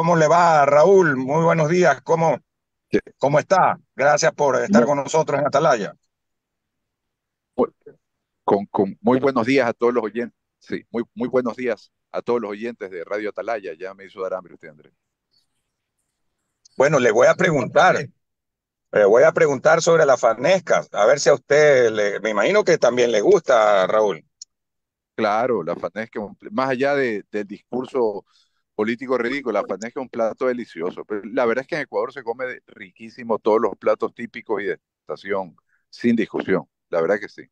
¿Cómo le va, Raúl? Muy buenos días. ¿Cómo, cómo está? Gracias por estar con nosotros en Atalaya. Con, muy buenos días a todos los oyentes. Sí, muy, muy buenos días a todos los oyentes de Radio Atalaya. Ya me hizo dar hambre usted, Andrés. Bueno, le voy a preguntar. Le voy a preguntar sobre la Fanesca. A ver si a usted, me imagino que también le gusta, Raúl. Claro, la fanesca, más allá de, del discurso político ridículo. La Fanesca es un plato delicioso. Pero la verdad es que en Ecuador se come riquísimo todos los platos típicos y de estación, sin discusión. La verdad que sí.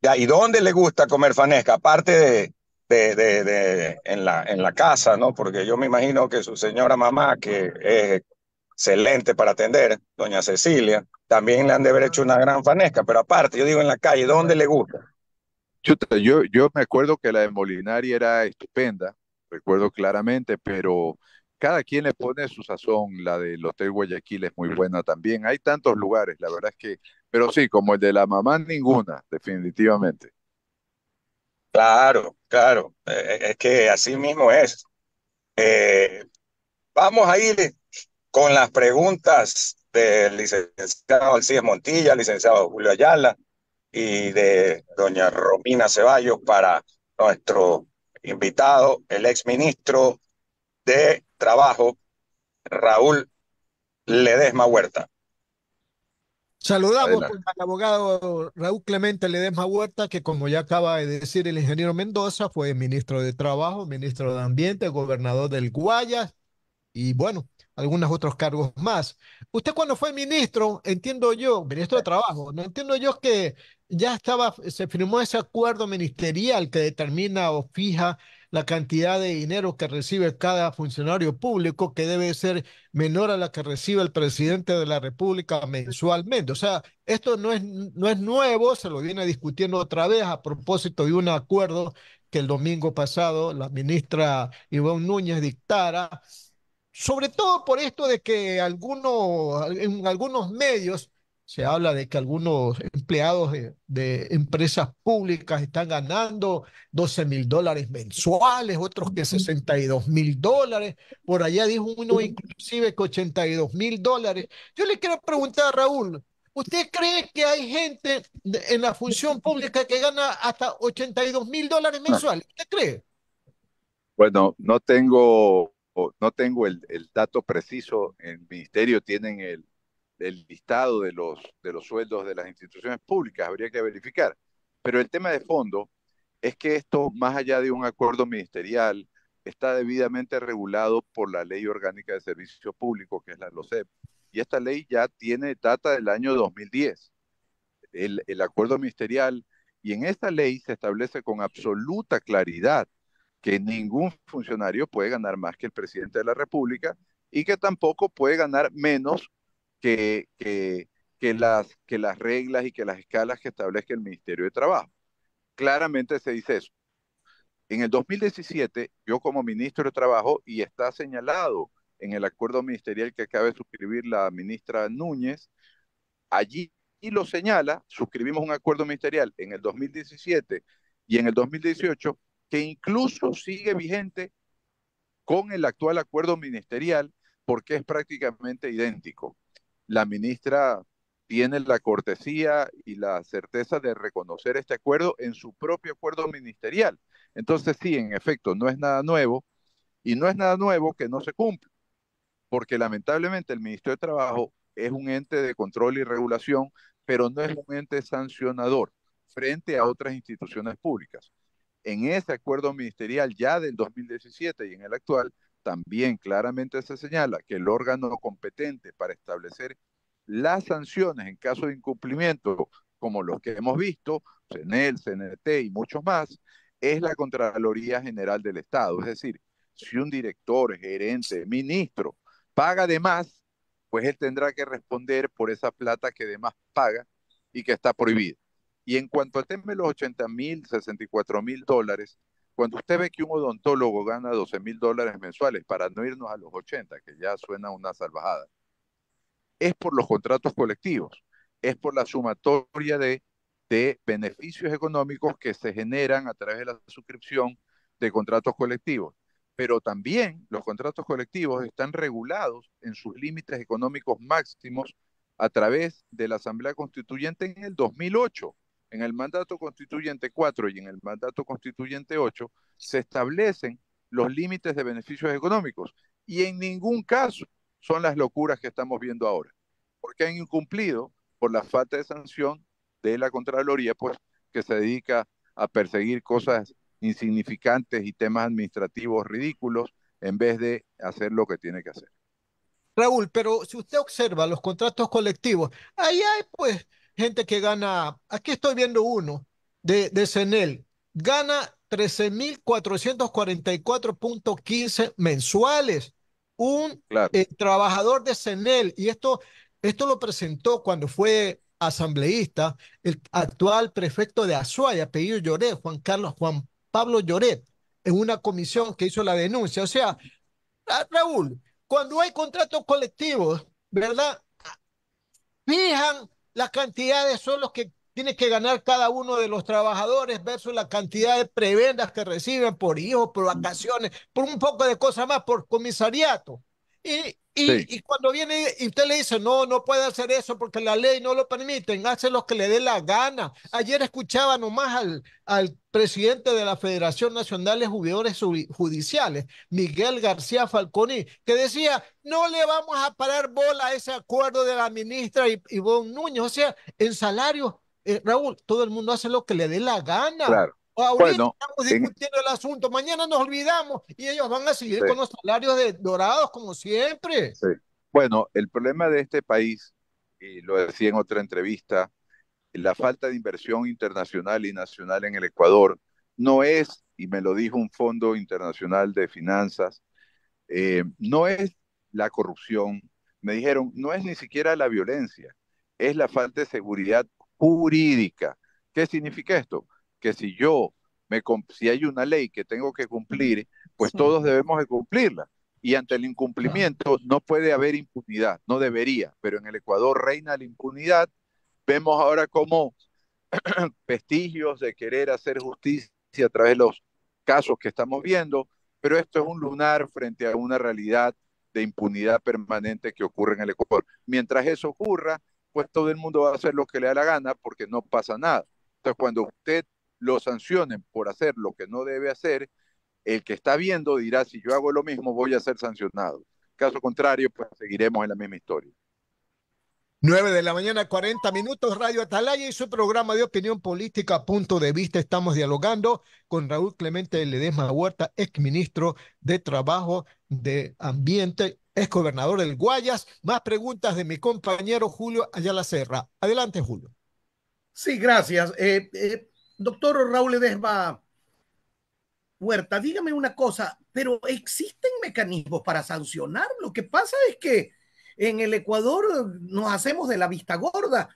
Ya, ¿y dónde le gusta comer fanesca? Aparte de, de, de, en, la, en la casa, ¿no? Porque yo me imagino que su señora mamá, que es excelente para atender, doña Cecilia, también le han de haber hecho una gran fanesca, pero aparte, yo digo en la calle, ¿dónde le gusta? Chuta, yo, yo me acuerdo que la de era estupenda, recuerdo claramente, pero cada quien le pone su sazón. La del Hotel Guayaquil es muy buena también. Hay tantos lugares, la verdad es que, pero sí, como el de la mamá, ninguna, definitivamente. Claro, claro, eh, eh, es que así mismo es. Eh, vamos a ir con las preguntas del licenciado Alcides Montilla, licenciado Julio Ayala y de doña Romina Ceballos para nuestro invitado el ex ministro de Trabajo, Raúl Ledesma Huerta. Saludamos al abogado Raúl Clemente Ledesma Huerta, que como ya acaba de decir el ingeniero Mendoza, fue ministro de Trabajo, ministro de Ambiente, gobernador del Guayas y bueno, algunos otros cargos más. Usted cuando fue ministro, entiendo yo, ministro de Trabajo, no entiendo yo que ya estaba, se firmó ese acuerdo ministerial que determina o fija la cantidad de dinero que recibe cada funcionario público, que debe ser menor a la que recibe el presidente de la República mensualmente. O sea, esto no es, no es nuevo, se lo viene discutiendo otra vez a propósito de un acuerdo que el domingo pasado la ministra Ivonne Núñez dictara, sobre todo por esto de que algunos, en algunos medios se habla de que algunos empleados de, empresas públicas están ganando 12 mil dólares mensuales, otros que 62 mil dólares, por allá dijo uno inclusive que 82 mil dólares. Yo le quiero preguntar a Raúl, ¿usted cree que hay gente en la función pública que gana hasta 82 mil dólares ah. mensuales? ¿Usted cree? Bueno, no tengo, no tengo el, dato preciso, el ministerio tienen el, el listado de los, de los sueldos de las instituciones públicas, habría que verificar. Pero el tema de fondo es que esto, más allá de un acuerdo ministerial, está debidamente regulado por la Ley Orgánica de Servicios Públicos, que es la LOCEP. Y esta ley ya tiene data del año 2010. El, el acuerdo ministerial, y en esta ley se establece con absoluta claridad que ningún funcionario puede ganar más que el presidente de la República y que tampoco puede ganar menos que, que, que, las, que las reglas y que las escalas que establezca el Ministerio de Trabajo. Claramente se dice eso. En el 2017, yo como ministro de Trabajo, y está señalado en el acuerdo ministerial que acaba de suscribir la ministra Núñez, allí y lo señala, suscribimos un acuerdo ministerial en el 2017 y en el 2018 que incluso sigue vigente con el actual acuerdo ministerial porque es prácticamente idéntico la ministra tiene la cortesía y la certeza de reconocer este acuerdo en su propio acuerdo ministerial. Entonces, sí, en efecto, no es nada nuevo y no es nada nuevo que no se cumpla, porque lamentablemente el Ministerio de Trabajo es un ente de control y regulación, pero no es un ente sancionador frente a otras instituciones públicas. En ese acuerdo ministerial ya del 2017 y en el actual, también claramente se señala que el órgano competente para establecer las sanciones en caso de incumplimiento, como los que hemos visto, el CNT y muchos más, es la Contraloría General del Estado. Es decir, si un director, gerente, ministro paga de más, pues él tendrá que responder por esa plata que de más paga y que está prohibida. Y en cuanto a tema los 80 mil, 64 mil dólares, cuando usted ve que un odontólogo gana 12 mil dólares mensuales, para no irnos a los 80, que ya suena una salvajada, es por los contratos colectivos, es por la sumatoria de, de beneficios económicos que se generan a través de la suscripción de contratos colectivos. Pero también los contratos colectivos están regulados en sus límites económicos máximos a través de la Asamblea Constituyente en el 2008. En el mandato constituyente 4 y en el mandato constituyente 8 se establecen los límites de beneficios económicos y en ningún caso son las locuras que estamos viendo ahora, porque han incumplido por la falta de sanción de la Contraloría, pues que se dedica a perseguir cosas insignificantes y temas administrativos ridículos en vez de hacer lo que tiene que hacer. Raúl, pero si usted observa los contratos colectivos, ahí hay pues gente que gana, aquí estoy viendo uno de, de CENEL, gana 13.444.15 mensuales un eh, trabajador de CENEL, y esto, esto lo presentó cuando fue asambleísta, el actual prefecto de Azuay, apellido Lloret, Juan Carlos Juan Pablo Lloret, en una comisión que hizo la denuncia. O sea, Raúl, cuando hay contratos colectivos, ¿verdad? Fijan la cantidad de suelos que tiene que ganar cada uno de los trabajadores versus la cantidad de prebendas que reciben por hijos, por vacaciones, por un poco de cosas más, por comisariato. Y, y, cuando viene y usted le dice, no, no puede hacer eso porque la ley no lo permite, hace lo que le dé la gana. Ayer escuchaba nomás al, al presidente de la Federación Nacional de Jugadores Judiciales, Miguel García Falconi, que decía, no le vamos a parar bola a ese acuerdo de la ministra y Ivonne Nuño. o sea, en salarios eh, Raúl, todo el mundo hace lo que le dé la gana. Claro. estamos discutiendo el asunto, mañana nos olvidamos y ellos van a seguir con los salarios de dorados como siempre. Bueno, el problema de este país, y lo decía en otra entrevista, la falta de inversión internacional y nacional en el Ecuador no es, y me lo dijo un fondo internacional de finanzas, eh, no es la corrupción, me dijeron, no es ni siquiera la violencia, es la falta de seguridad jurídica. ¿Qué significa esto? Que si yo me, si hay una ley que tengo que cumplir, pues todos debemos de cumplirla. Y ante el incumplimiento no puede haber impunidad, no debería, pero en el Ecuador reina la impunidad. Vemos ahora como vestigios de querer hacer justicia a través de los casos que estamos viendo, pero esto es un lunar frente a una realidad de impunidad permanente que ocurre en el Ecuador. Mientras eso ocurra, pues todo el mundo va a hacer lo que le da la gana porque no pasa nada. Entonces, cuando usted lo sancione por hacer lo que no debe hacer, el que está viendo dirá, si yo hago lo mismo, voy a ser sancionado. Caso contrario, pues seguiremos en la misma historia. 9 de la mañana, 40 minutos, Radio Atalaya y su programa de opinión política, punto de vista. Estamos dialogando con Raúl Clemente Ledesma Huerta, exministro de Trabajo, de Ambiente es gobernador del Guayas. Más preguntas de mi compañero Julio Ayala Serra. Adelante, Julio. Sí, gracias. Eh, eh, doctor Raúl Edesma Huerta, dígame una cosa, pero existen mecanismos para sancionar. Lo que pasa es que en el Ecuador nos hacemos de la vista gorda.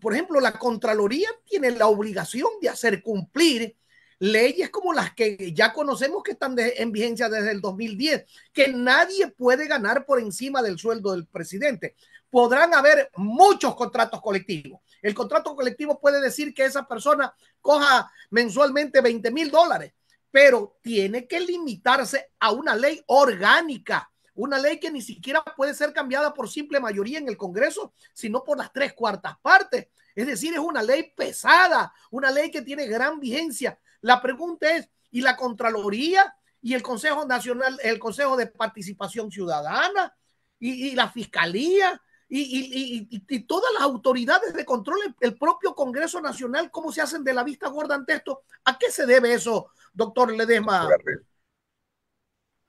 Por ejemplo, la Contraloría tiene la obligación de hacer cumplir leyes como las que ya conocemos que están en vigencia desde el 2010, que nadie puede ganar por encima del sueldo del presidente. Podrán haber muchos contratos colectivos. El contrato colectivo puede decir que esa persona coja mensualmente 20 mil dólares, pero tiene que limitarse a una ley orgánica, una ley que ni siquiera puede ser cambiada por simple mayoría en el Congreso, sino por las tres cuartas partes. Es decir, es una ley pesada, una ley que tiene gran vigencia, la pregunta es, ¿y la Contraloría? ¿Y el Consejo Nacional, el Consejo de Participación Ciudadana? ¿Y, la Fiscalía? Y, todas las autoridades de control, el, propio Congreso Nacional, ¿cómo se hacen de la vista gorda ante esto? ¿A qué se debe eso, doctor Ledesma?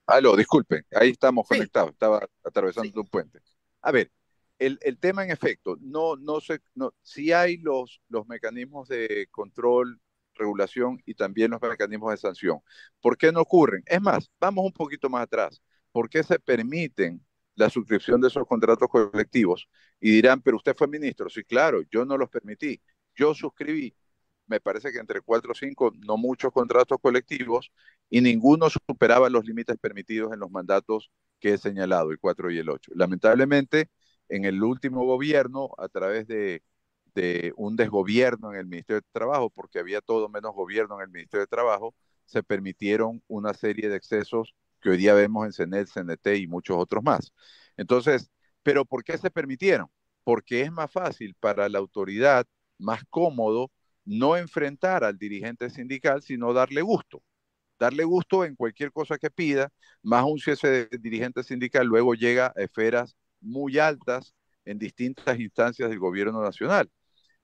Aló, disculpe, ahí estamos conectados, estaba atravesando un puente. A ver, el, tema en efecto, no, no sé, si hay los, los mecanismos de control regulación y también los mecanismos de sanción. ¿Por qué no ocurren? Es más, vamos un poquito más atrás. ¿Por qué se permiten la suscripción de esos contratos colectivos? Y dirán, pero usted fue ministro. Sí, claro, yo no los permití. Yo suscribí, me parece que entre cuatro o cinco, no muchos contratos colectivos y ninguno superaba los límites permitidos en los mandatos que he señalado, el 4 y el 8. Lamentablemente, en el último gobierno, a través de de un desgobierno en el Ministerio de Trabajo, porque había todo menos gobierno en el Ministerio de Trabajo, se permitieron una serie de excesos que hoy día vemos en CNET, CNT y muchos otros más. Entonces, ¿pero por qué se permitieron? Porque es más fácil para la autoridad, más cómodo, no enfrentar al dirigente sindical, sino darle gusto. Darle gusto en cualquier cosa que pida, más un si ese dirigente sindical luego llega a esferas muy altas en distintas instancias del gobierno nacional.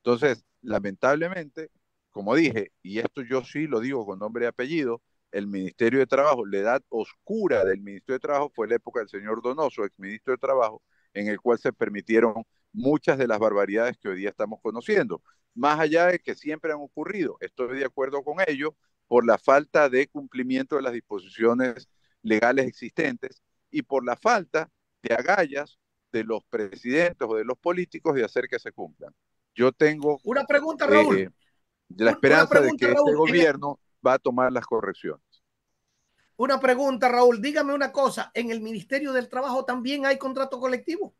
Entonces, lamentablemente, como dije, y esto yo sí lo digo con nombre y apellido, el Ministerio de Trabajo, la edad oscura del Ministerio de Trabajo fue la época del señor Donoso, exministro de Trabajo, en el cual se permitieron muchas de las barbaridades que hoy día estamos conociendo, más allá de que siempre han ocurrido. Estoy de acuerdo con ello por la falta de cumplimiento de las disposiciones legales existentes y por la falta de agallas de los presidentes o de los políticos de hacer que se cumplan. Yo tengo... Una pregunta, eh, Raúl. Eh, la esperanza de que este gobierno va a tomar las correcciones. Una pregunta, Raúl. Dígame una cosa. ¿En el Ministerio del Trabajo también hay contrato colectivo?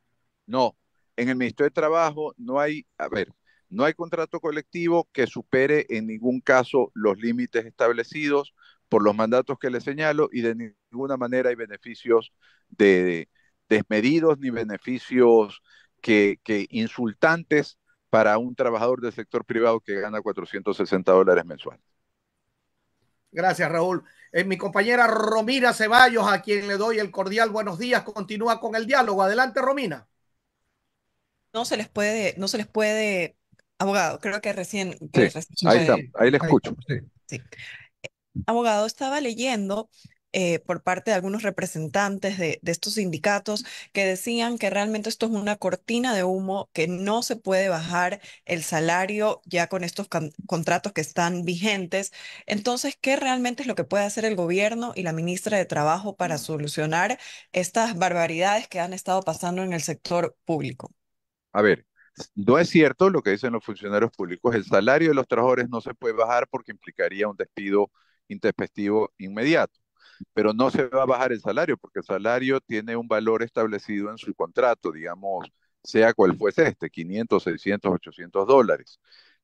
No, en el Ministerio del Trabajo no hay, a ver, no hay contrato colectivo que supere en ningún caso los límites establecidos por los mandatos que le señalo y de ninguna manera hay beneficios de, desmedidos ni beneficios que insultantes para un trabajador del sector privado que gana 460 dólares mensuales. Gracias, Raúl. Eh, mi compañera Romina Ceballos, a quien le doy el cordial buenos días, continúa con el diálogo. Adelante, Romina. No se les puede, no se les puede, abogado, creo que recién. Sí, ahí, está, ahí le escucho. Sí. Abogado, estaba leyendo eh, por parte de algunos representantes de, de, estos sindicatos que decían que realmente esto es una cortina de humo, que no se puede bajar el salario ya con estos contratos que están vigentes. Entonces, ¿qué realmente es lo que puede hacer el gobierno y la ministra de Trabajo para mm. solucionar estas barbaridades que han estado pasando en el sector público? A ver, no es cierto lo que dicen los funcionarios públicos. El salario de los trabajadores no se puede bajar porque implicaría un despido intempestivo inmediato pero no se va a bajar el salario porque el salario tiene un valor establecido en su contrato, digamos, sea cual fuese este, 500, 600, 800 dólares.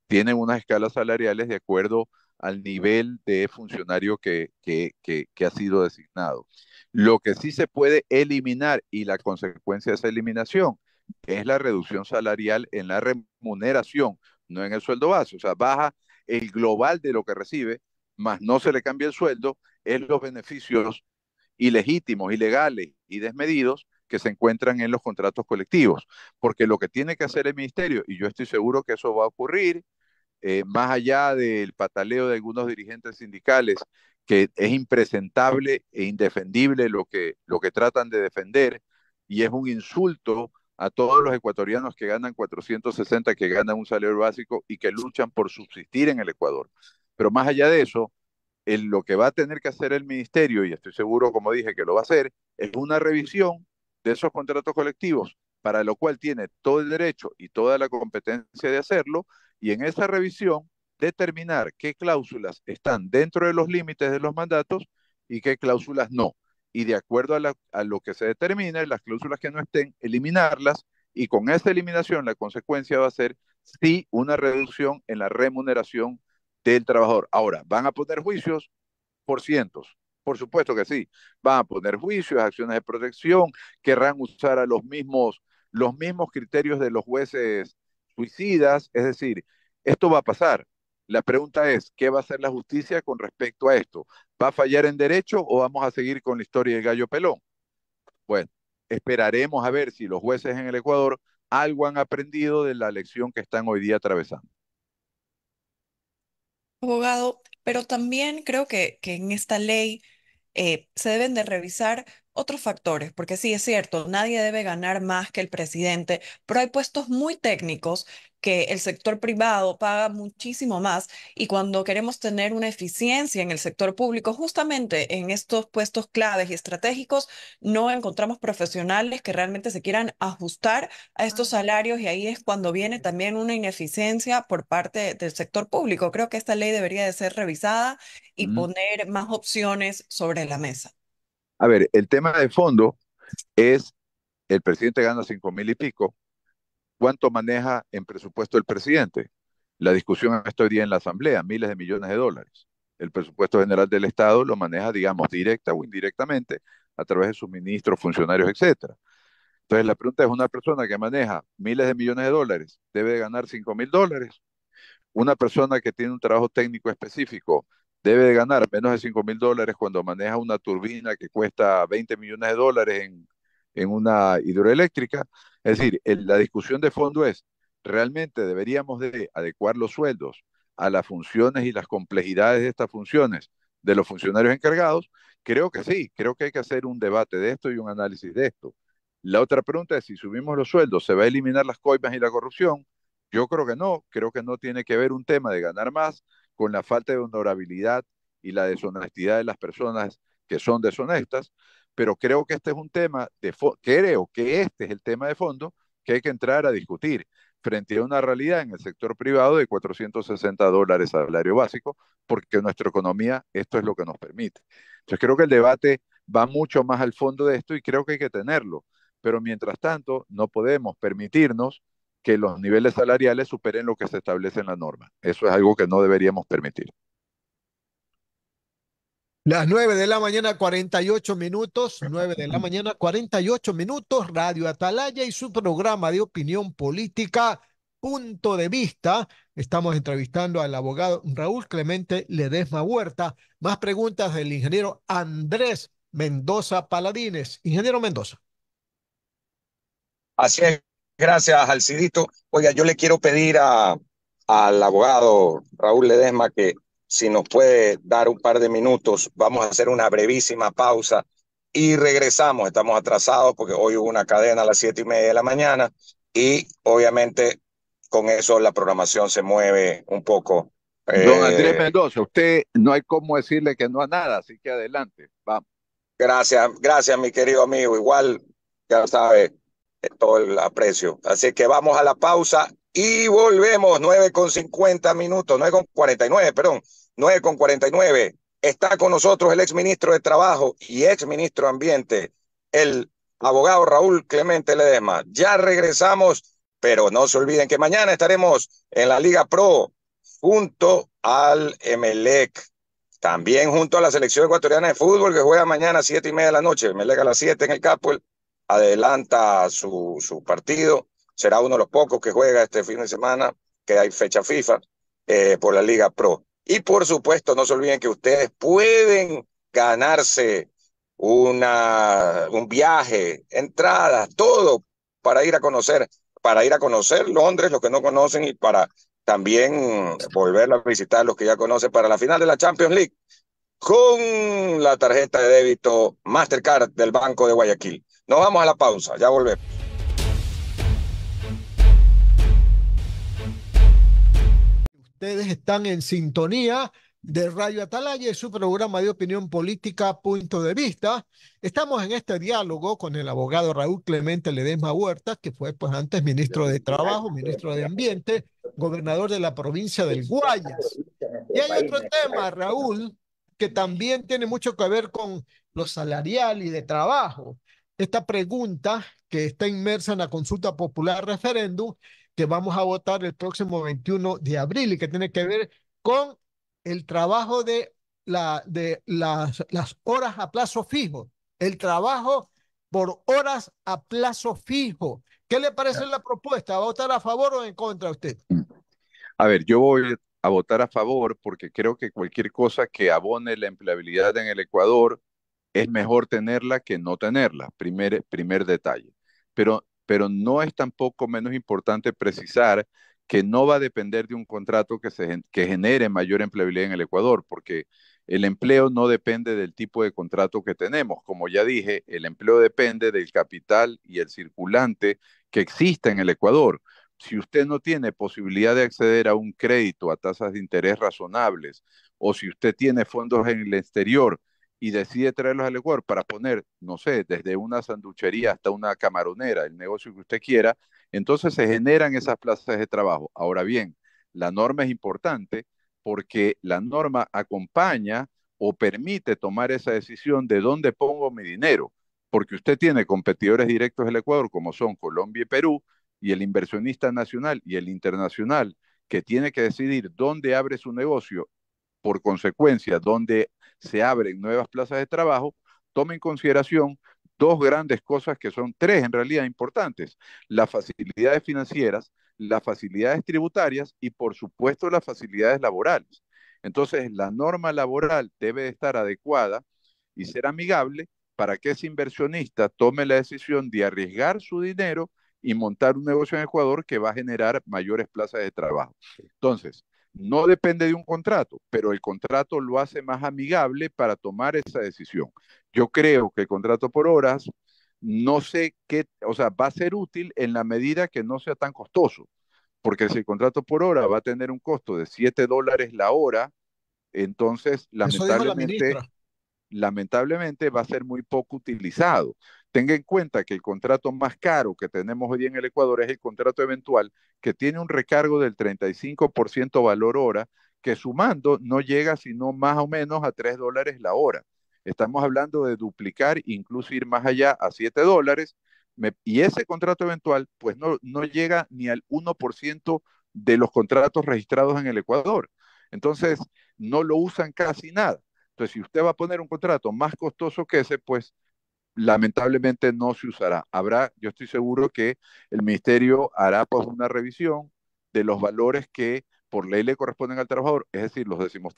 Tienen unas escalas salariales de acuerdo al nivel de funcionario que, que, que ha sido designado. Lo que sí se puede eliminar y la consecuencia de esa eliminación es la reducción salarial en la remuneración, no en el sueldo base. O sea, baja el global de lo que recibe, más no se le cambia el sueldo es los beneficios ilegítimos, ilegales y desmedidos que se encuentran en los contratos colectivos. Porque lo que tiene que hacer el ministerio, y yo estoy seguro que eso va a ocurrir, eh, más allá del pataleo de algunos dirigentes sindicales, que es impresentable e indefendible lo que, lo que tratan de defender, y es un insulto a todos los ecuatorianos que ganan 460, que ganan un salario básico y que luchan por subsistir en el Ecuador. Pero más allá de eso, lo que va a tener que hacer el ministerio, y estoy seguro, como dije, que lo va a hacer, es una revisión de esos contratos colectivos, para lo cual tiene todo el derecho y toda la competencia de hacerlo, y en esa revisión determinar qué cláusulas están dentro de los límites de los mandatos y qué cláusulas no. Y de acuerdo a, a lo que se determine, las cláusulas que no estén, eliminarlas, y con esa eliminación la consecuencia va a ser sí una reducción en la remuneración del trabajador. Ahora, ¿van a poner juicios? Por cientos. Por supuesto que sí. Van a poner juicios, acciones de protección, querrán usar a los mismos, los mismos criterios de los jueces suicidas. Es decir, esto va a pasar. La pregunta es, ¿qué va a hacer la justicia con respecto a esto? ¿Va a fallar en derecho o vamos a seguir con la historia del gallo pelón? Bueno, esperaremos a ver si los jueces en el Ecuador algo han aprendido de la lección que están hoy día atravesando abogado, pero también creo que, en esta ley eh, se deben de revisar otros factores, porque sí es cierto, nadie debe ganar más que el presidente, pero hay puestos muy técnicos que el sector privado paga muchísimo más y cuando queremos tener una eficiencia en el sector público, justamente en estos puestos claves y estratégicos, no encontramos profesionales que realmente se quieran ajustar a estos ah. salarios y ahí es cuando viene también una ineficiencia por parte del sector público. Creo que esta ley debería de ser revisada y mm. poner más opciones sobre la mesa. A ver, el tema de fondo es, el presidente gana cinco mil y pico, ¿cuánto maneja en presupuesto el presidente? La discusión está hoy día en la Asamblea, miles de millones de dólares. El presupuesto general del Estado lo maneja, digamos, directa o indirectamente a través de sus ministros, funcionarios, etcétera. Entonces la pregunta es, una persona que maneja miles de millones de dólares debe ganar cinco mil dólares. Una persona que tiene un trabajo técnico específico debe de ganar menos de 5 mil dólares cuando maneja una turbina que cuesta 20 millones de dólares en, una hidroeléctrica. Es decir, la discusión de fondo es, realmente deberíamos de adecuar los sueldos a las funciones y las complejidades de estas funciones de los funcionarios encargados. Creo que sí, creo que hay que hacer un debate de esto y un análisis de esto. La otra pregunta es, si subimos los sueldos, ¿se va a eliminar las coimas y la corrupción? Yo creo que no, creo que no tiene que ver un tema de ganar más con la falta de honorabilidad y la deshonestidad de las personas que son deshonestas, pero creo que este es un tema de creo que este es el tema de fondo que hay que entrar a discutir frente a una realidad en el sector privado de 460 dólares a salario básico, porque nuestra economía esto es lo que nos permite. Entonces creo que el debate va mucho más al fondo de esto y creo que hay que tenerlo, pero mientras tanto no podemos permitirnos que los niveles salariales superen lo que se establece en la norma. Eso es algo que no deberíamos permitir. Las 9 de la mañana, 48 minutos, 9 de la mañana, 48 minutos, Radio Atalaya y su programa de opinión política, punto de vista. Estamos entrevistando al abogado Raúl Clemente Ledesma Huerta. Más preguntas del ingeniero Andrés Mendoza Paladines. Ingeniero Mendoza. Así es, Gracias, Alcidito. Oiga, yo le quiero pedir a, al abogado Raúl Ledesma que si nos puede dar un par de minutos, vamos a hacer una brevísima pausa y regresamos. Estamos atrasados porque hoy hubo una cadena a las siete y media de la mañana y obviamente con eso la programación se mueve un poco. Don Andrés eh, Mendoza, usted no hay cómo decirle que no a nada, así que adelante, vamos. Gracias, gracias mi querido amigo. Igual, ya sabes todo el aprecio. Así que vamos a la pausa y volvemos. 9 con 50 minutos, 9 con 49, perdón, 9 con 49. Está con nosotros el exministro de Trabajo y exministro de Ambiente, el abogado Raúl Clemente Ledesma. Ya regresamos, pero no se olviden que mañana estaremos en la Liga Pro junto al Emelec. También junto a la selección ecuatoriana de fútbol que juega mañana a siete y media de la noche. Emelec a las 7 en el Capo, adelanta su, su, partido. Será uno de los pocos que juega este fin de semana, que hay fecha FIFA eh, por la Liga Pro. Y por supuesto, no se olviden que ustedes pueden ganarse una, un viaje, entradas, todo para ir a conocer, para ir a conocer Londres, los que no conocen, y para también volver a visitar los que ya conocen para la final de la Champions League con la tarjeta de débito Mastercard del Banco de Guayaquil. Nos vamos a la pausa, ya volvemos. Ustedes están en sintonía de Radio Atalaya y su programa de opinión política Punto de Vista. Estamos en este diálogo con el abogado Raúl Clemente Ledesma Huertas, que fue pues antes ministro de Trabajo, ministro de Ambiente, gobernador de la provincia del Guayas. Y hay otro tema, Raúl, que también tiene mucho que ver con lo salarial y de trabajo esta pregunta que está inmersa en la consulta popular referéndum que vamos a votar el próximo 21 de abril y que tiene que ver con el trabajo de, la, de las, las horas a plazo fijo, el trabajo por horas a plazo fijo. ¿Qué le parece la propuesta? ¿Va a votar a favor o en contra usted? Mm. A ver, yo voy a votar a favor porque creo que cualquier cosa que abone la empleabilidad en el Ecuador es mejor tenerla que no tenerla, primer, primer detalle. Pero, pero no es tampoco menos importante precisar que no va a depender de un contrato que, se, que genere mayor empleabilidad en el Ecuador, porque el empleo no depende del tipo de contrato que tenemos. Como ya dije, el empleo depende del capital y el circulante que existe en el Ecuador. Si usted no tiene posibilidad de acceder a un crédito a tasas de interés razonables, o si usted tiene fondos en el exterior y decide traerlos al Ecuador para poner, no sé, desde una sanduchería hasta una camaronera, el negocio que usted quiera, entonces se generan esas plazas de trabajo. Ahora bien, la norma es importante porque la norma acompaña o permite tomar esa decisión de dónde pongo mi dinero, porque usted tiene competidores directos del Ecuador como son Colombia y Perú, y el inversionista nacional y el internacional que tiene que decidir dónde abre su negocio, por consecuencia, dónde se abren nuevas plazas de trabajo, tomen en consideración dos grandes cosas que son tres en realidad importantes, las facilidades financieras, las facilidades tributarias y por supuesto las facilidades laborales. Entonces, la norma laboral debe estar adecuada y ser amigable para que ese inversionista tome la decisión de arriesgar su dinero y montar un negocio en Ecuador que va a generar mayores plazas de trabajo. Entonces, no depende de un contrato, pero el contrato lo hace más amigable para tomar esa decisión. Yo creo que el contrato por horas, no sé qué, o sea, va a ser útil en la medida que no sea tan costoso, porque si el contrato por hora va a tener un costo de 7 dólares la hora, entonces lamentablemente, lamentablemente va a ser muy poco utilizado. Tenga en cuenta que el contrato más caro que tenemos hoy en el Ecuador es el contrato eventual, que tiene un recargo del 35% valor hora, que sumando no llega sino más o menos a 3 dólares la hora. Estamos hablando de duplicar, incluso ir más allá a 7 dólares, y ese contrato eventual, pues no, no llega ni al 1% de los contratos registrados en el Ecuador. Entonces, no lo usan casi nada. Entonces, si usted va a poner un contrato más costoso que ese, pues lamentablemente no se usará. Habrá, yo estoy seguro que el ministerio hará pues una revisión de los valores que por ley le corresponden al trabajador, es decir, los decimos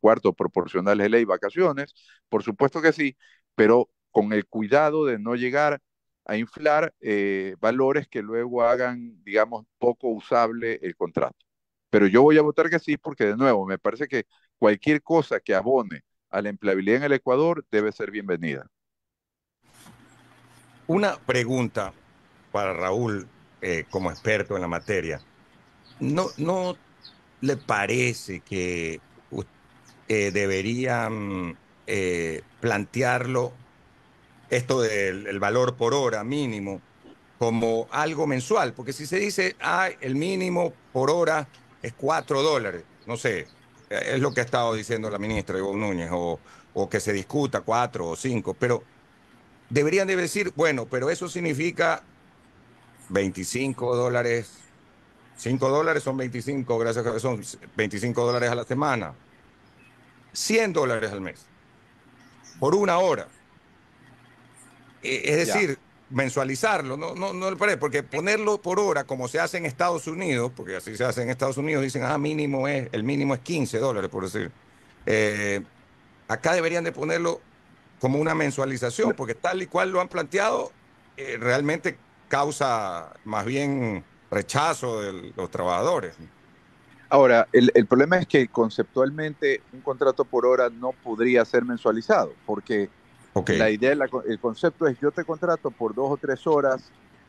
cuartos, proporcionales de ley, vacaciones, por supuesto que sí, pero con el cuidado de no llegar a inflar eh, valores que luego hagan, digamos, poco usable el contrato. Pero yo voy a votar que sí porque, de nuevo, me parece que cualquier cosa que abone a la empleabilidad en el Ecuador debe ser bienvenida. Una pregunta para Raúl eh, como experto en la materia. ¿No, le parece que eh, deberían mm, eh, plantearlo esto del valor por hora mínimo como algo mensual? Porque si se dice, ah, el mínimo por hora es cuatro dólares, no sé, es lo que ha estado diciendo la ministra Ivonne Núñez, o, o que se discuta cuatro o cinco, pero deberían de decir, bueno, pero eso significa 25 dólares, 5 dólares son 25, gracias a son 25 dólares a la semana, 100 dólares al mes, por una hora. E, es decir, mensualizarlo, no, no, no le parece, porque ponerlo por hora, como se hace en Estados Unidos, porque así se hace en Estados Unidos, dicen, ah, mínimo es, el mínimo es 15 dólares, por decir. Eh, acá deberían de ponerlo como una mensualización, porque tal y cual lo han planteado, eh, realmente causa más bien rechazo de los trabajadores. Ahora, el, problema es que conceptualmente un contrato por hora no podría ser mensualizado, porque la idea, el concepto es yo te contrato por dos o tres horas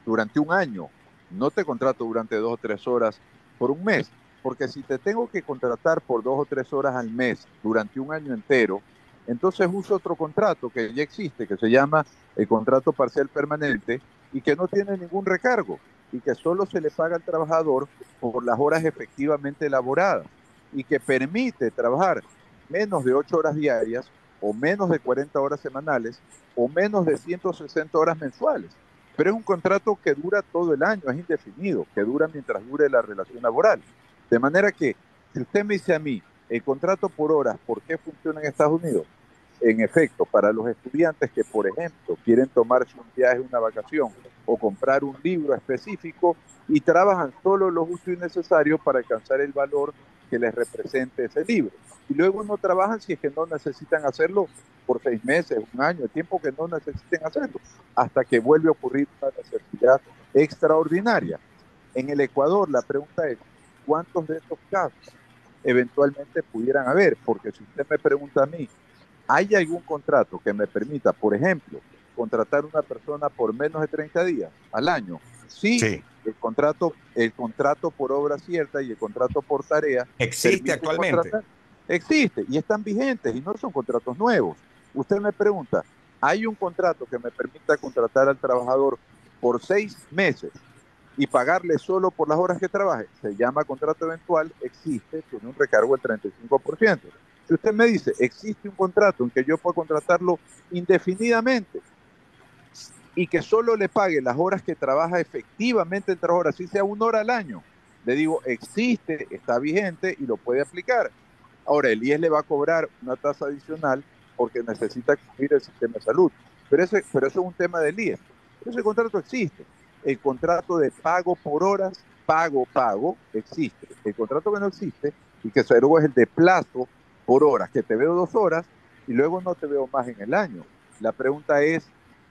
durante un año, no te contrato durante dos o tres horas por un mes, porque si te tengo que contratar por dos o tres horas al mes durante un año entero, entonces usa otro contrato que ya existe, que se llama el eh, contrato parcial permanente y que no tiene ningún recargo y que solo se le paga al trabajador por las horas efectivamente elaboradas y que permite trabajar menos de 8 horas diarias o menos de 40 horas semanales o menos de 160 horas mensuales. Pero es un contrato que dura todo el año, es indefinido, que dura mientras dure la relación laboral. De manera que si usted me dice a mí, el contrato por horas, ¿por qué funciona en Estados Unidos? En efecto, para los estudiantes que, por ejemplo, quieren tomarse un viaje, una vacación o comprar un libro específico y trabajan solo lo justo y necesario para alcanzar el valor que les represente ese libro. Y luego no trabajan si es que no necesitan hacerlo por seis meses, un año, el tiempo que no necesiten hacerlo, hasta que vuelve a ocurrir una necesidad extraordinaria. En el Ecuador la pregunta es, ¿cuántos de estos casos eventualmente pudieran haber, porque si usted me pregunta a mí, ¿hay algún contrato que me permita, por ejemplo, contratar una persona por menos de 30 días al año? Sí, El, contrato, el contrato por obra cierta y el contrato por tarea. ¿Existe actualmente? Existe y están vigentes y no son contratos nuevos. Usted me pregunta, ¿hay un contrato que me permita contratar al trabajador por seis meses y pagarle solo por las horas que trabaje. Se llama contrato eventual, existe, tiene un recargo del 35%. Si usted me dice, existe un contrato en que yo puedo contratarlo indefinidamente y que solo le pague las horas que trabaja efectivamente en horas así sea una hora al año, le digo, existe, está vigente y lo puede aplicar. Ahora, el IES le va a cobrar una tasa adicional porque necesita cubrir el sistema de salud. Pero, ese, pero eso es un tema del IES. Ese contrato existe el contrato de pago por horas, pago, pago, existe. El contrato que no existe y que luego es el de plazo por horas, que te veo dos horas y luego no te veo más en el año. La pregunta es,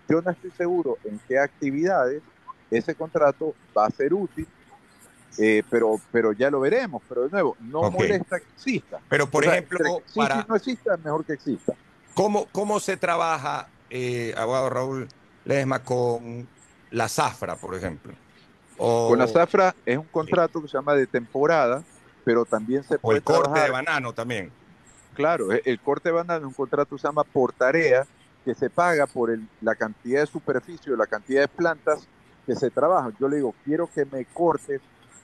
yo no estoy seguro en qué actividades ese contrato va a ser útil, eh, pero, pero ya lo veremos. Pero de nuevo, no molesta que exista. Pero por ejemplo, para... para... no exista, mejor que exista. ¿Cómo, cómo se trabaja, eh, abogado Raúl Lesma, con la zafra, por ejemplo. Con la zafra es un contrato que se llama de temporada, pero también se puede. O el corte de banano también. Claro, e-, el corte de banano es un contrato que se llama por tarea, que se paga por la cantidad de superficie o la cantidad de plantas que se trabajan. Yo le digo, quiero que me cortes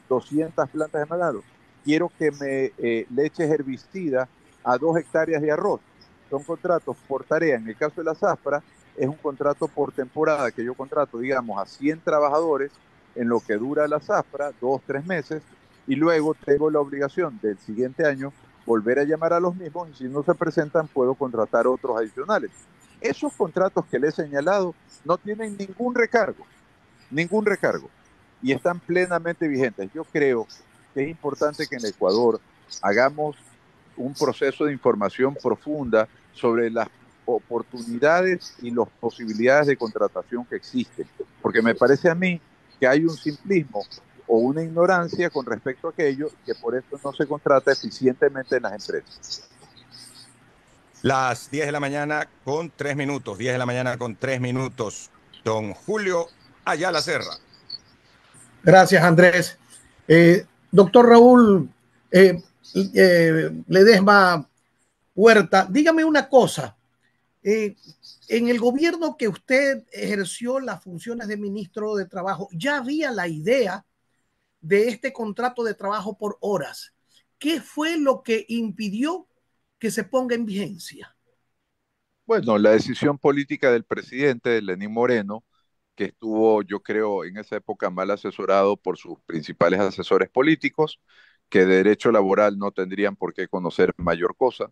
200 plantas de banano, quiero que me eh, le herbicida a dos hectáreas de arroz. Son contratos por tarea. En el caso de la zafra, es un contrato por temporada que yo contrato, digamos, a 100 trabajadores en lo que dura la zafra, dos, tres meses, y luego tengo la obligación del siguiente año volver a llamar a los mismos y si no se presentan puedo contratar otros adicionales. Esos contratos que le he señalado no tienen ningún recargo, ningún recargo, y están plenamente vigentes. Yo creo que es importante que en Ecuador hagamos un proceso de información profunda sobre las oportunidades y las posibilidades de contratación que existen. Porque me parece a mí que hay un simplismo o una ignorancia con respecto a aquello que por eso no se contrata eficientemente en las empresas. Las 10 de la mañana con 3 minutos, 10 de la mañana con 3 minutos, don Julio allá la Serra. Gracias, Andrés. Eh, doctor Raúl eh, eh, Ledesma puerta. dígame una cosa. Eh, en el gobierno que usted ejerció las funciones de ministro de Trabajo, ya había la idea de este contrato de trabajo por horas. ¿Qué fue lo que impidió que se ponga en vigencia? Bueno, la decisión política del presidente Lenín Moreno, que estuvo, yo creo, en esa época mal asesorado por sus principales asesores políticos, que de derecho laboral no tendrían por qué conocer mayor cosa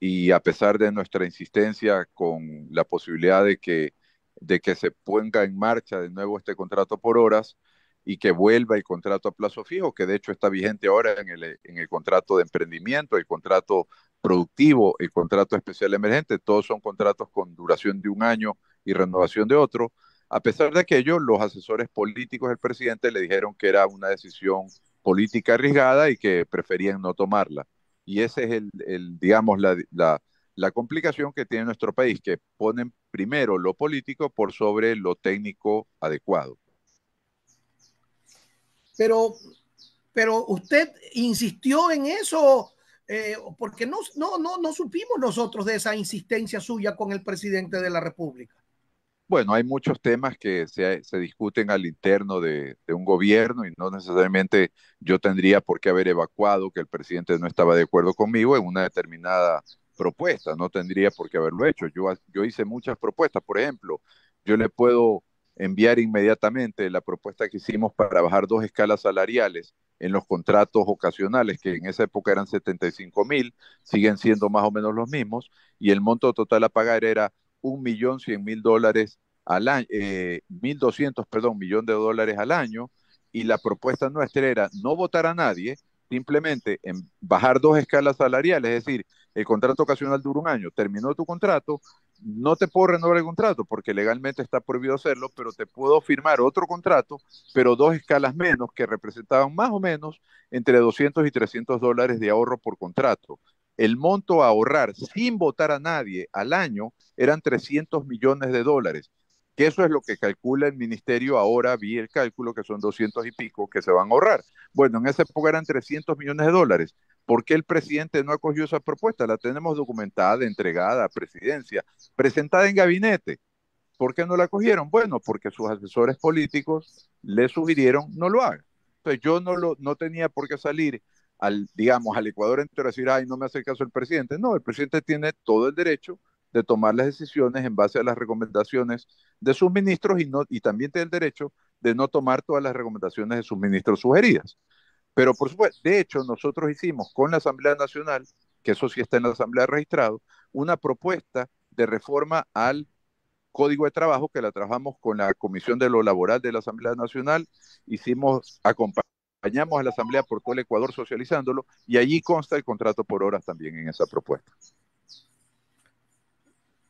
y a pesar de nuestra insistencia con la posibilidad de que, de que se ponga en marcha de nuevo este contrato por horas y que vuelva el contrato a plazo fijo, que de hecho está vigente ahora en el, en el contrato de emprendimiento, el contrato productivo, el contrato especial emergente, todos son contratos con duración de un año y renovación de otro. A pesar de aquello, los asesores políticos del presidente le dijeron que era una decisión política arriesgada y que preferían no tomarla. Y esa es, el, digamos, la, complicación que tiene nuestro país, que ponen primero lo político por sobre lo técnico adecuado. Pero, pero usted insistió en eso, eh, porque no, no supimos nosotros de esa insistencia suya con el presidente de la República. Bueno, hay muchos temas que se, discuten al interno de, de, un gobierno y no necesariamente yo tendría por qué haber evacuado que el presidente no estaba de acuerdo conmigo en una determinada propuesta, no tendría por qué haberlo hecho. Yo, yo hice muchas propuestas, por ejemplo, yo le puedo enviar inmediatamente la propuesta que hicimos para bajar dos escalas salariales en los contratos ocasionales, que en esa época eran 75 mil, siguen siendo más o menos los mismos, y el monto total a pagar era un millón cien mil dólares al año, eh, mil doscientos, perdón, millón de dólares al año, y la propuesta nuestra era no votar a nadie, simplemente bajar dos escalas salariales, es decir, el contrato ocasional dura un año, terminó tu contrato, no te puedo renovar el contrato porque legalmente está prohibido hacerlo, pero te puedo firmar otro contrato, pero dos escalas menos que representaban más o menos entre 200 y 300 dólares de ahorro por contrato. El monto a ahorrar sin votar a nadie al año eran 300 millones de dólares, que eso es lo que calcula el ministerio ahora, vi el cálculo que son 200 y pico que se van a ahorrar. Bueno, en esa época eran 300 millones de dólares. ¿Por qué el presidente no acogió esa propuesta? La tenemos documentada, entregada a presidencia, presentada en gabinete. ¿Por qué no la acogieron? Bueno, porque sus asesores políticos le sugirieron no lo haga. Entonces yo no, lo, no tenía por qué salir al, digamos, al Ecuador entero a decir, ay, no me hace caso el presidente. No, el presidente tiene todo el derecho de tomar las decisiones en base a las recomendaciones de sus ministros y, no, y también tiene el derecho de no tomar todas las recomendaciones de sus ministros sugeridas. Pero por supuesto, de hecho, nosotros hicimos con la Asamblea Nacional, que eso sí está en la Asamblea registrado, una propuesta de reforma al Código de Trabajo que la trabajamos con la Comisión de lo Laboral de la Asamblea Nacional. Hicimos acompañamiento Añamos a la Asamblea por todo Ecuador socializándolo y allí consta el contrato por horas también en esa propuesta.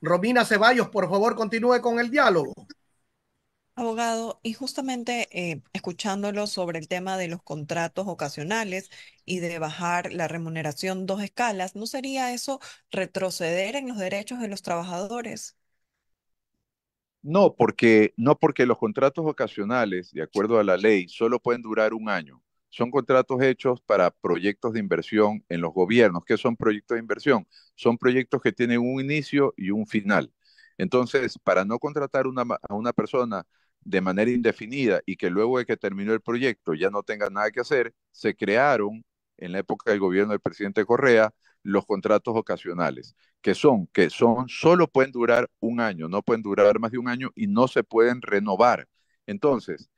Romina Ceballos, por favor, continúe con el diálogo. Abogado, y justamente eh, escuchándolo sobre el tema de los contratos ocasionales y de bajar la remuneración dos escalas, ¿no sería eso retroceder en los derechos de los trabajadores? No, porque no porque los contratos ocasionales, de acuerdo a la ley, solo pueden durar un año son contratos hechos para proyectos de inversión en los gobiernos. ¿Qué son proyectos de inversión? Son proyectos que tienen un inicio y un final. Entonces, para no contratar una, a una persona de manera indefinida y que luego de que terminó el proyecto ya no tenga nada que hacer, se crearon en la época del gobierno del presidente Correa los contratos ocasionales, que son que son solo pueden durar un año, no pueden durar más de un año y no se pueden renovar. Entonces,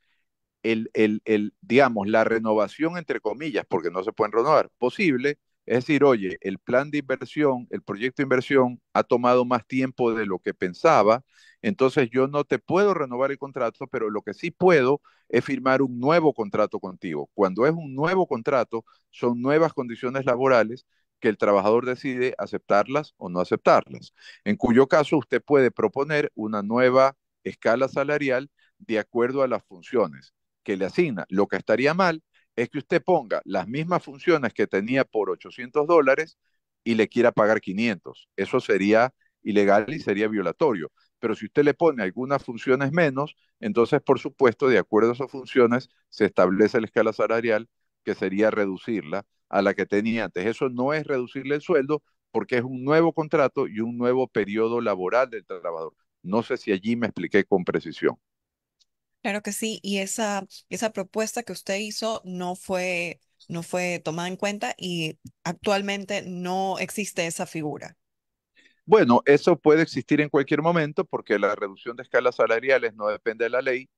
el, digamos, la renovación, entre comillas, porque no se pueden renovar, posible. Es decir, oye, el plan de inversión, el proyecto de inversión ha tomado más tiempo de lo que pensaba, entonces yo no te puedo renovar el contrato, pero lo que sí puedo es firmar un nuevo contrato contigo. Cuando es un nuevo contrato, son nuevas condiciones laborales que el trabajador decide aceptarlas o no aceptarlas, en cuyo caso usted puede proponer una nueva escala salarial de acuerdo a las funciones que le asigna. Lo que estaría mal es que usted ponga las mismas funciones que tenía por 800 dólares y le quiera pagar 500. Eso sería ilegal y sería violatorio. Pero si usted le pone algunas funciones menos, entonces, por supuesto, de acuerdo a esas funciones, se establece la escala salarial, que sería reducirla a la que tenía antes. Eso no es reducirle el sueldo, porque es un nuevo contrato y un nuevo periodo laboral del trabajador. No sé si allí me expliqué con precisión. Claro que sí, y esa, esa propuesta que usted hizo no fue, no fue tomada en cuenta y actualmente no existe esa figura. Bueno, eso puede existir en cualquier momento porque la reducción de escalas salariales no depende de la ley,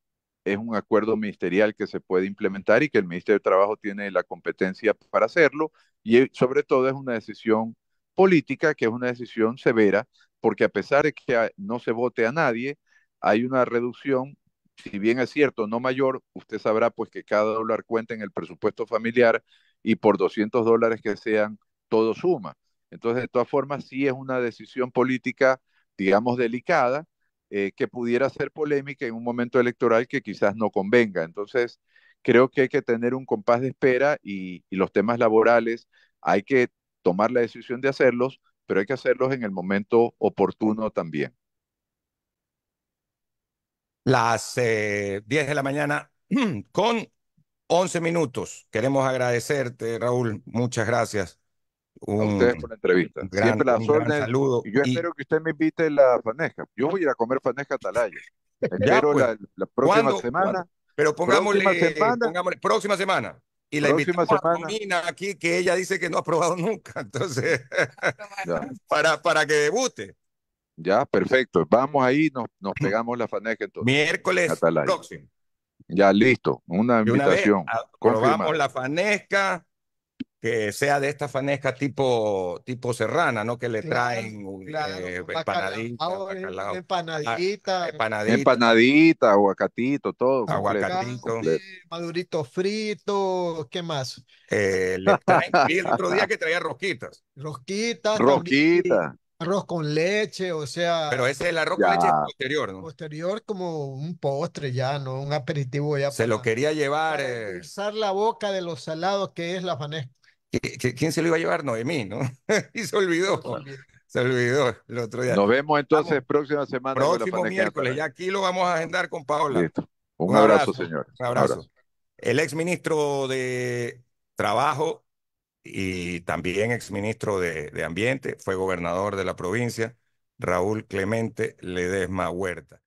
es un acuerdo ministerial que se puede implementar y que el Ministerio de Trabajo tiene la competencia para hacerlo y e, sobre todo es una decisión política que es una decisión severa porque a pesar de que no se vote a nadie, hay una reducción si bien es cierto, no mayor, usted sabrá pues que cada dólar cuenta en el presupuesto familiar y por 200 dólares que sean, todo suma. Entonces, de todas formas, sí es una decisión política, digamos, delicada, eh, que pudiera ser polémica en un momento electoral que quizás no convenga. Entonces, creo que hay que tener un compás de espera y los temas laborales hay que tomar la decisión de hacerlos, pero hay que hacerlos en el momento oportuno también las eh, 10 de la mañana con 11 minutos. Queremos agradecerte, Raúl. Muchas gracias. Un, ustedes por la entrevista. Gran, Saludo. yo espero que usted me invite a la faneja. Yo voy a ir a comer faneja atalaya. Espero la, pues. próxima semana. Pero pongámosle próxima semana. Pongámosle, próxima semana. Y la próxima semana. aquí, que ella dice que no ha probado nunca. Entonces, para, para que debute. Ya, perfecto. Vamos ahí, nos, pegamos la faneca entonces. Miércoles próximo. Ya, listo. Una invitación. Probamos la fanesca, que sea de esta fanesca tipo, tipo serrana, ¿no? Que le traen un eh, eh, eh, ah, empanadita, empanadita, aguacatito, todo. Aguacatito. Madurito frito, ¿qué más? le traen, el otro día que traía rosquitas. Rosquitas. Rosquitas. Arroz con leche, o sea. Pero ese es el arroz con leche posterior, ¿no? Posterior como un postre ya, ¿no? Un aperitivo ya. Se lo quería llevar. Eh. Usar la boca de los salados que es la fanesca. ¿Quién se lo iba a llevar? Noemí, ¿no? y se olvidó. se olvidó el otro día. Nos vemos entonces próxima semana. Próximo miércoles. Y aquí lo vamos a agendar con Paola. Listo. Un, abrazo, señores. señor. abrazo. un abrazo. El exministro de Trabajo y también exministro de, de Ambiente, fue gobernador de la provincia, Raúl Clemente Ledesma Huerta.